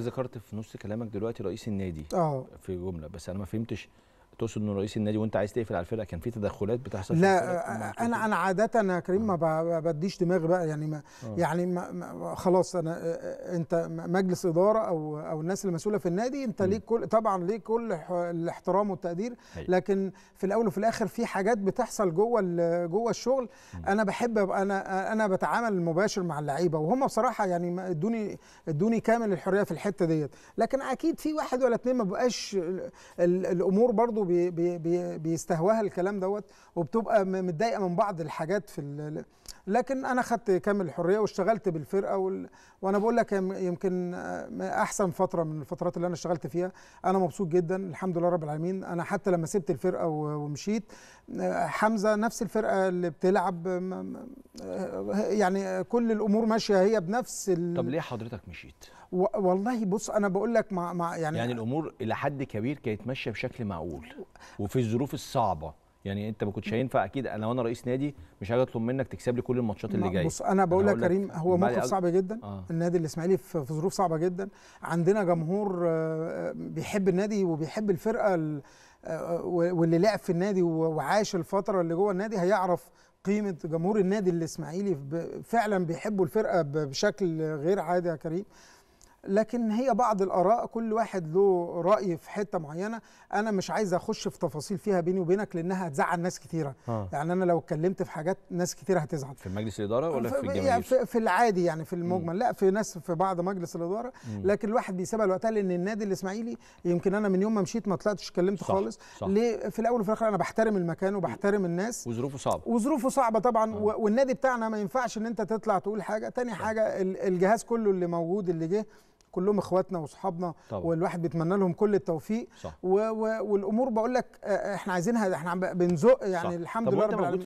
ذكرت في نص كلامك دلوقتي رئيس النادي اه في جمله بس انا ما فهمتش تقصد انه رئيس النادي وانت عايز تقفل على الفرقه كان في تدخلات بتحصل لا انا انا عاده انا كريم ما بديش دماغ بقى يعني ما آه. يعني ما خلاص انا انت مجلس اداره او او الناس المسؤوله في النادي انت ليك كل طبعا ليك كل الاحترام والتقدير هي. أيوة. لكن في الاول وفي الاخر في حاجات بتحصل جوه جوه الشغل م. انا بحب ابقى انا انا بتعامل مباشر مع اللعيبه وهم بصراحه يعني ادوني ادوني كامل الحريه في الحته ديت لكن اكيد في واحد ولا اتنين ما بقاش الامور برضو بي بي بي بيستهواها الكلام دوت وبتبقى متضايقه من بعض الحاجات في لكن انا خدت كامل الحريه واشتغلت بالفرقه وال... وانا بقول لك يمكن احسن فتره من الفترات اللي انا اشتغلت فيها انا مبسوط جدا الحمد لله رب العالمين انا حتى لما سبت الفرقه ومشيت حمزه نفس الفرقه اللي بتلعب يعني كل الامور ماشيه هي بنفس ال... طب ليه حضرتك مشيت و... والله بص انا بقول لك مع... مع يعني يعني الامور الى حد كبير كانت ماشيه بشكل معقول وفي الظروف الصعبه يعني انت ما كنتش هينفع اكيد انا وانا رئيس نادي مش هاجي اطلب منك تكسب لي كل الماتشات اللي جايه بص انا بقول لك كريم هو موقف صعب جدا آه. النادي الاسماعيلي في ظروف صعبه جدا عندنا جمهور آه، بيحب النادي وبيحب الفرقه آه، واللي لعب في النادي وعاش الفتره اللي جوه النادي هيعرف قيمه جمهور النادي الاسماعيلي فعلا بيحبوا الفرقه بشكل غير عادي يا كريم لكن هي بعض الاراء كل واحد له راي في حته معينه انا مش عايز اخش في تفاصيل فيها بيني وبينك لانها هتزعل ناس كثيره آه. يعني انا لو اتكلمت في حاجات ناس كثيره هتزعل في مجلس الاداره ولا في يعني الجماهير يعني في, في العادي يعني في المجمل م. لا في ناس في بعض مجلس الاداره م. لكن الواحد بيسيبها لوقتها لان النادي الاسماعيلي يمكن انا من يوم ما مشيت ما طلعتش اتكلمت خالص صح ليه في الاول وفي الاخر انا بحترم المكان وبحترم الناس وظروفه صعبه وظروفه صعبه طبعا آه. والنادي بتاعنا ما ينفعش ان انت تطلع تقول حاجه تاني صح. حاجه الجهاز كله اللي موجود اللي جه كلهم اخواتنا واصحابنا والواحد بيتمنى لهم كل التوفيق صح. و و والامور بقول لك آه، آه، احنا عايزينها احنا بنزق يعني صح. الحمد لله رب العالمين